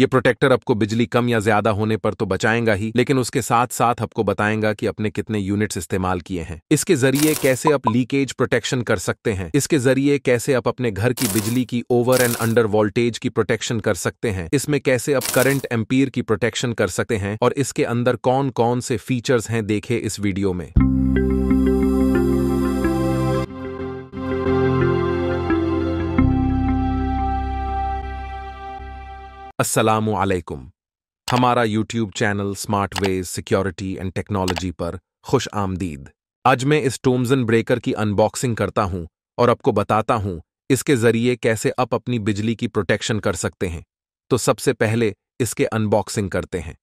ये प्रोटेक्टर आपको बिजली कम या ज्यादा होने पर तो बचाएगा ही लेकिन उसके साथ साथ आपको बताएगा कि अपने कितने यूनिट्स इस्तेमाल किए हैं इसके जरिए कैसे आप लीकेज प्रोटेक्शन कर सकते हैं इसके जरिए कैसे आप अपने घर की बिजली की ओवर एंड अंडर वोल्टेज की प्रोटेक्शन कर सकते हैं इसमें कैसे आप करंट एम्पीयर की प्रोटेक्शन कर सकते हैं और इसके अंदर कौन कौन से फीचर्स हैं देखे इस वीडियो में असलकुम हमारा YouTube channel smart ways security and technology पर खुश आमदीद आज मैं इस टोम्जन ब्रेकर की अनबॉक्सिंग करता हूं और आपको बताता हूं इसके जरिए कैसे आप अपनी बिजली की प्रोटेक्शन कर सकते हैं तो सबसे पहले इसके अनबॉक्सिंग करते हैं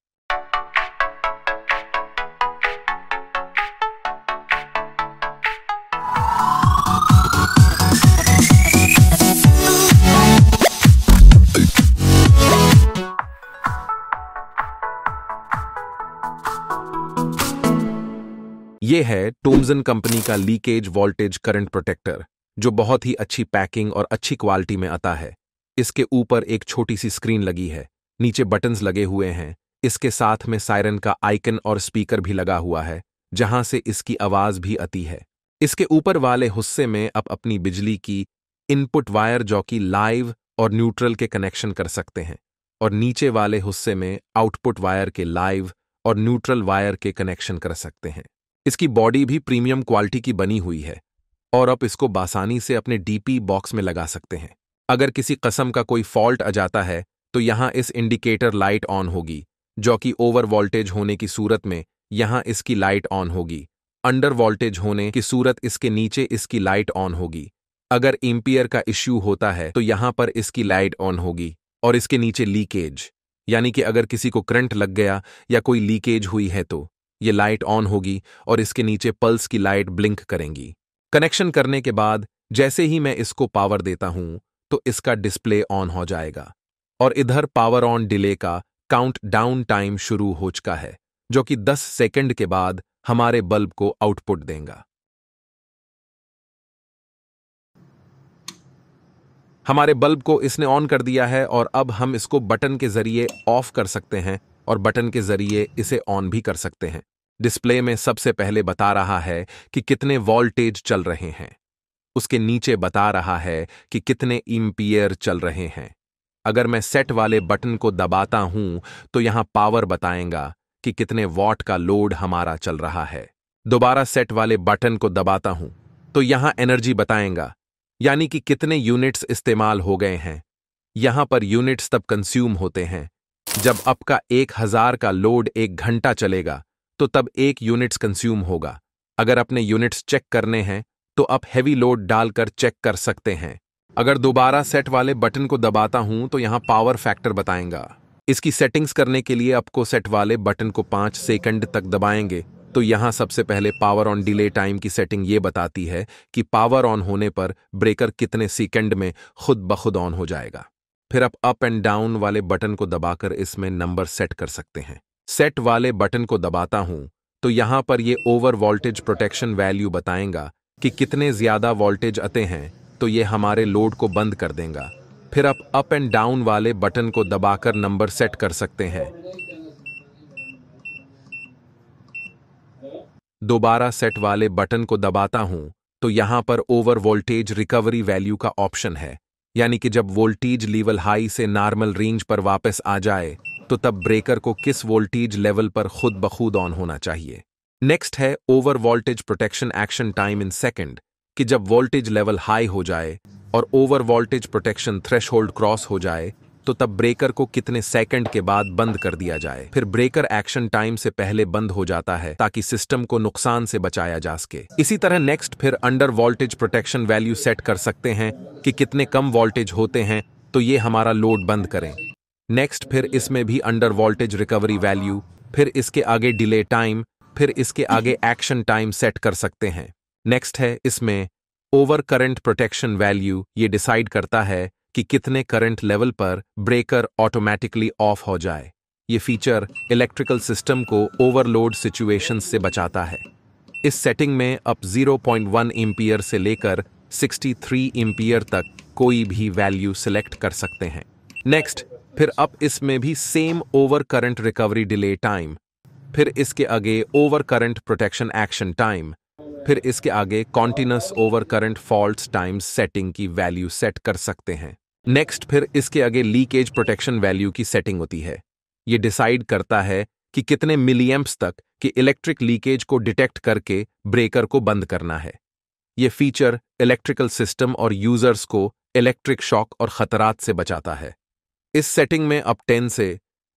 ये है टोमजन कंपनी का लीकेज वोल्टेज करंट प्रोटेक्टर जो बहुत ही अच्छी पैकिंग और अच्छी क्वालिटी में आता है इसके ऊपर एक छोटी सी स्क्रीन लगी है नीचे बटन्स लगे हुए हैं इसके साथ में सायरन का आइकन और स्पीकर भी लगा हुआ है जहां से इसकी आवाज भी आती है इसके ऊपर वाले हिस्से में आप अपनी बिजली की इनपुट वायर जो कि लाइव और न्यूट्रल के कनेक्शन कर सकते हैं और नीचे वाले हिस्से में आउटपुट वायर के लाइव और न्यूट्रल वायर के कनेक्शन कर सकते हैं इसकी बॉडी भी प्रीमियम क्वालिटी की बनी हुई है और आप इसको बासानी से अपने डीपी बॉक्स में लगा सकते हैं अगर किसी कसम का कोई फॉल्ट आ जाता है तो यहां इस इंडिकेटर लाइट ऑन होगी जो कि ओवर वोल्टेज होने की सूरत में यहां इसकी लाइट ऑन होगी अंडर वोल्टेज होने की सूरत इसके नीचे इसकी लाइट ऑन होगी अगर एम्पियर का इश्यू होता है तो यहां पर इसकी लाइट ऑन होगी और इसके नीचे लीकेज यानी कि अगर किसी को करंट लग गया या कोई लीकेज हुई है तो ये लाइट ऑन होगी और इसके नीचे पल्स की लाइट ब्लिंक करेंगी कनेक्शन करने के बाद जैसे ही मैं इसको पावर देता हूं तो इसका डिस्प्ले ऑन हो जाएगा और इधर पावर ऑन डिले का काउंट डाउन टाइम शुरू हो चुका है जो कि 10 सेकंड के बाद हमारे बल्ब को आउटपुट देगा हमारे बल्ब को इसने ऑन कर दिया है और अब हम इसको बटन के जरिए ऑफ कर सकते हैं और बटन के जरिए इसे ऑन भी कर सकते हैं डिस्प्ले में सबसे पहले बता रहा है कि कितने वोल्टेज चल रहे हैं उसके नीचे बता रहा है कि कितने इम्पियर चल रहे हैं अगर मैं सेट वाले बटन को दबाता हूं तो यहां पावर बताएगा कि कितने वॉट का लोड हमारा चल रहा है दोबारा सेट वाले बटन को दबाता हूं तो यहां एनर्जी बताएगा यानी कि कितने यूनिट्स इस्तेमाल हो गए हैं यहां पर यूनिट्स तब कंज्यूम होते हैं जब आपका एक हजार का लोड एक घंटा चलेगा तो तब एक यूनिट्स कंज्यूम होगा अगर अपने यूनिट्स चेक करने हैं तो आप हैवी लोड डालकर चेक कर सकते हैं अगर दोबारा सेट वाले बटन को दबाता हूं तो यहां पावर फैक्टर बताएगा इसकी सेटिंग्स करने के लिए आपको सेट वाले बटन को पांच सेकंड तक दबाएंगे तो यहां सबसे पहले पावर ऑन डिले टाइम की सेटिंग ये बताती है कि पावर ऑन होने पर ब्रेकर कितने सेकंड में खुद बखुद ऑन हो जाएगा फिर आप अप एंड डाउन वाले बटन को दबाकर इसमें नंबर सेट कर सकते हैं सेट वाले बटन को दबाता हूं तो यहां पर ये ओवर वोल्टेज प्रोटेक्शन वैल्यू बताएगा कि कितने ज्यादा वोल्टेज आते हैं तो ये हमारे लोड को बंद कर देगा फिर आप अप एंड डाउन वाले बटन को दबाकर नंबर सेट कर सकते हैं दोबारा सेट वाले बटन को दबाता हूं तो यहां पर ओवर वोल्टेज रिकवरी वैल्यू का ऑप्शन है यानी कि जब वोल्टेज लेवल हाई से नॉर्मल रेंज पर वापस आ जाए तो तब ब्रेकर को किस वोल्टेज लेवल पर खुद बखुद ऑन होना चाहिए नेक्स्ट है over voltage protection action time in second कि जब वोल्टेज लेवल हाई हो जाए और over voltage protection threshold cross हो जाए तो तब ब्रेकर को कितने सेकंड के बाद बंद कर दिया जाए फिर ब्रेकर एक्शन टाइम से पहले बंद हो जाता है ताकि सिस्टम को नुकसान से बचाया जा सके इसी तरह नेक्स्ट फिर under voltage protection value set कर सकते हैं कि कितने कम वोल्टेज होते हैं तो ये हमारा लोड बंद करें नेक्स्ट फिर इसमें भी अंडर वोल्टेज रिकवरी वैल्यू फिर इसके आगे डिले टाइम फिर इसके आगे एक्शन टाइम सेट कर सकते हैं नेक्स्ट है इसमें ओवर करंट प्रोटेक्शन वैल्यू ये डिसाइड करता है कि कितने करंट लेवल पर ब्रेकर ऑटोमेटिकली ऑफ हो जाए ये फीचर इलेक्ट्रिकल सिस्टम को ओवरलोड सिचुएशन से बचाता है इस सेटिंग में अब 0.1 पॉइंट से लेकर 63 थ्री तक कोई भी वैल्यू सिलेक्ट कर सकते हैं नेक्स्ट फिर अब इसमें भी same over current recovery delay time फिर इसके आगे over current protection action time फिर इसके आगे continuous over current fault time setting की वैल्यू सेट कर सकते हैं नेक्स्ट फिर इसके आगे लीकेज प्रोटेक्शन वैल्यू की सेटिंग होती है ये डिसाइड करता है कि कितने मिलियम्स तक कि इलेक्ट्रिक लीकेज को डिटेक्ट करके ब्रेकर को बंद करना है ये फीचर इलेक्ट्रिकल सिस्टम और यूजर्स को इलेक्ट्रिक शॉक और खतरात से बचाता है इस सेटिंग में आप 10 से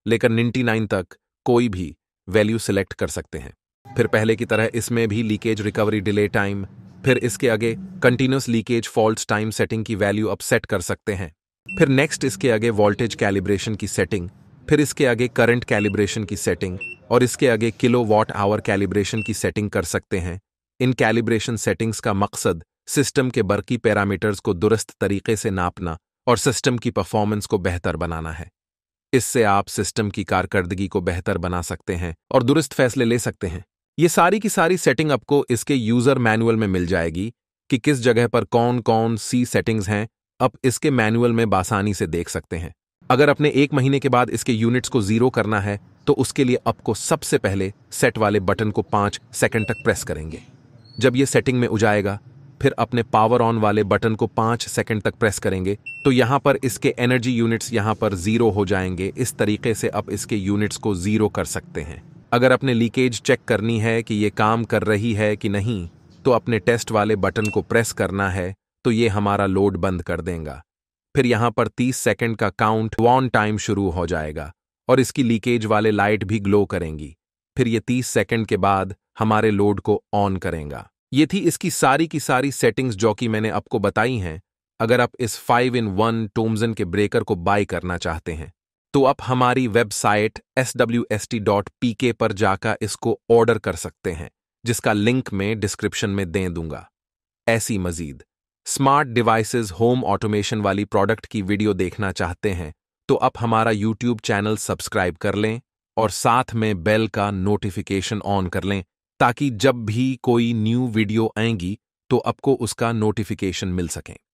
लेकर 99 तक कोई भी वैल्यू सिलेक्ट कर सकते हैं फिर पहले की तरह इसमें भी लीकेज रिकवरी डिले टाइम फिर इसके आगे continuous leakage fault time setting की वैल्यू आप सेट कर सकते हैं फिर नेक्स्ट इसके आगे वोल्टेज कैलिब्रेशन की सेटिंग फिर इसके आगे करंट कैलिब्रेशन की सेटिंग और इसके आगे किलो वॉट आवर कैलिब्रेशन की सेटिंग कर सकते हैं इन कैलिब्रेशन सेटिंग्स का मकसद सिस्टम के बरकी पैरामीटर्स को दुरुस्त तरीके से नापना और सिस्टम की परफॉर्मेंस को बेहतर बनाना है इससे आप सिस्टम की कारकर्दगी को बेहतर बना सकते हैं और दुरुस्त फैसले ले सकते हैं ये सारी की सारी सेटिंग आपको इसके यूजर मैनुअल में मिल जाएगी कि किस जगह पर कौन कौन सी सेटिंग्स हैं आप इसके मैनुअल में बासानी से देख सकते हैं अगर अपने एक महीने के बाद इसके यूनिट्स को जीरो करना है तो उसके लिए आपको सबसे पहले सेट वाले बटन को पांच सेकंड तक प्रेस करेंगे जब ये सेटिंग में उजाएगा फिर अपने पावर ऑन वाले बटन को पाँच सेकंड तक प्रेस करेंगे तो यहाँ पर इसके एनर्जी यूनिट्स यहां पर ज़ीरो हो जाएंगे इस तरीके से आप इसके यूनिट्स को ज़ीरो कर सकते हैं अगर अपने लीकेज चेक करनी है कि ये काम कर रही है कि नहीं तो अपने टेस्ट वाले बटन को प्रेस करना है तो ये हमारा लोड बंद कर देगा फिर यहाँ पर 30 सेकंड का काउंट वॉन टाइम शुरू हो जाएगा और इसकी लीकेज वाले लाइट भी ग्लो करेंगी फिर ये 30 सेकंड के बाद हमारे लोड को ऑन करेगा ये थी इसकी सारी की सारी सेटिंग्स जो कि मैंने आपको बताई हैं अगर आप इस फाइव इन वन टोमजन के ब्रेकर को बाय करना चाहते हैं तो आप हमारी वेबसाइट swst.pk पर जाकर इसको ऑर्डर कर सकते हैं जिसका लिंक मैं डिस्क्रिप्शन में दे दूंगा ऐसी मजीद स्मार्ट डिवाइसेस होम ऑटोमेशन वाली प्रोडक्ट की वीडियो देखना चाहते हैं तो आप हमारा यूट्यूब चैनल सब्सक्राइब कर लें और साथ में बेल का नोटिफिकेशन ऑन कर लें ताकि जब भी कोई न्यू वीडियो आएंगी तो आपको उसका नोटिफिकेशन मिल सके